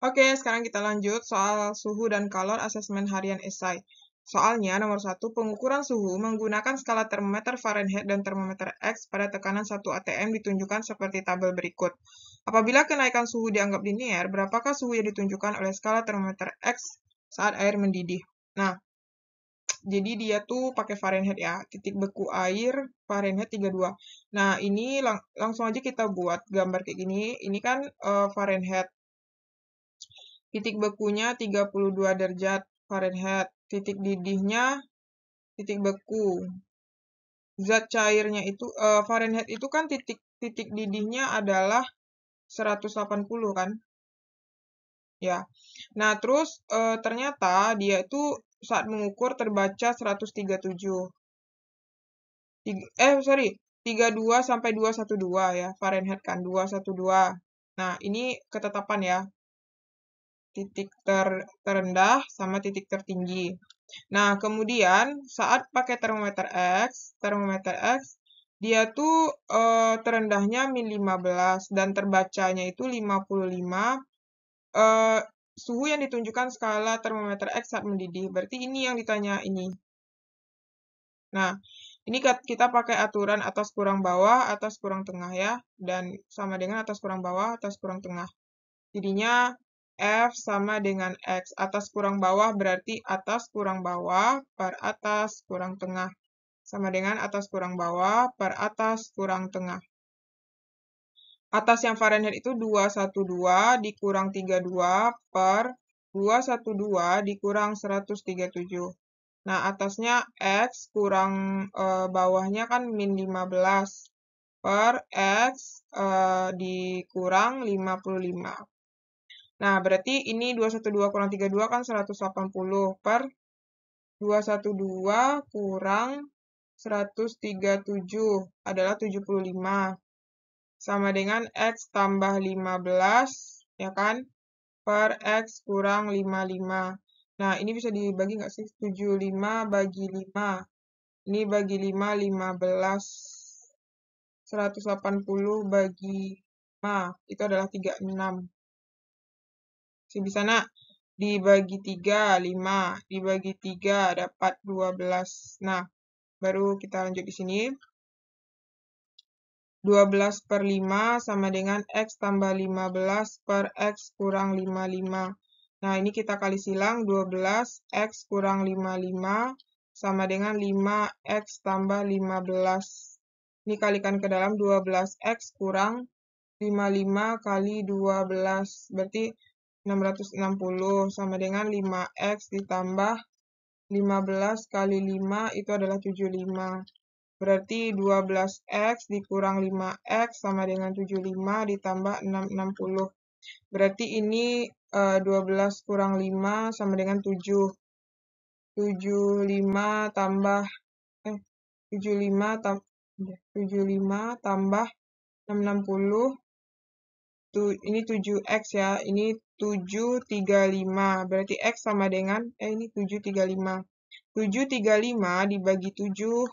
Oke, sekarang kita lanjut soal suhu dan kalor asesmen harian esai. Soalnya nomor satu pengukuran suhu menggunakan skala termometer Fahrenheit dan termometer X pada tekanan 1 ATM ditunjukkan seperti tabel berikut. Apabila kenaikan suhu dianggap linier, berapakah suhu yang ditunjukkan oleh skala termometer X saat air mendidih? Nah, jadi dia tuh pakai Fahrenheit ya, titik beku air Fahrenheit 32. Nah, ini lang langsung aja kita buat gambar kayak gini. Ini kan uh, Fahrenheit Titik bekunya 32 derajat Fahrenheit. Titik didihnya titik beku. Zat cairnya itu uh, Fahrenheit itu kan titik titik didihnya adalah 180 kan? Ya. Nah, terus uh, ternyata dia itu saat mengukur terbaca 137. Tiga, eh, sorry, 32 sampai 212 ya, Fahrenheit kan 212. Nah, ini ketetapan ya, titik ter terendah sama titik tertinggi. Nah, kemudian saat pakai termometer X, termometer X dia tuh eh, terendahnya min 15 dan terbacanya itu 55 eh, suhu yang ditunjukkan skala termometer X saat mendidih. Berarti ini yang ditanya ini. Nah, ini kita pakai aturan atas kurang bawah, atas kurang tengah ya, dan sama dengan atas kurang bawah, atas kurang tengah. Jadinya F sama dengan X. Atas kurang bawah berarti atas kurang bawah per atas kurang tengah. Sama dengan atas kurang bawah per atas kurang tengah. Atas yang Fahrenheit itu 212 dikurang 32 per 212 dikurang 137. Nah, atasnya X kurang e, bawahnya kan min 15 per X e, dikurang 55. Nah, berarti ini 212 kurang 32 kan 180 per 212 kurang 137 adalah 75. Sama dengan X tambah 15, ya kan? Per X kurang 55. Nah, ini bisa dibagi nggak sih? 75 bagi 5. Ini bagi 5, 15. 180 bagi 5, itu adalah 36. Sebisana dibagi 3, 5. Dibagi 3 dapat 12. Nah, baru kita lanjut di sini. 12 per 5 sama dengan X tambah 15 per X kurang 55. Nah, ini kita kali silang 12 X kurang 55 sama dengan 5X tambah 15. Ini kalikan ke dalam 12X kurang 55 kali 12. Berarti 660 sama dengan 5x ditambah 15 kali 5 itu adalah 75. Berarti 12x dikurang 5x sama dengan 75 ditambah 660. Berarti ini 12 eh, kurang 5 sama dengan 7. 75 tambah eh 75 tambah, 75 tambah 660 tu, ini 7X ya, ini 735, berarti X sama dengan, eh ini 735. 735 dibagi 7,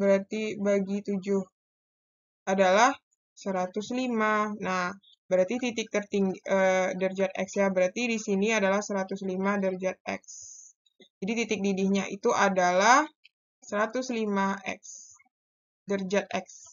berarti bagi 7 adalah 105. Nah, berarti titik tertinggi eh, derajat X ya, berarti di sini adalah 105 derajat X. Jadi titik didihnya itu adalah 105X, derajat X.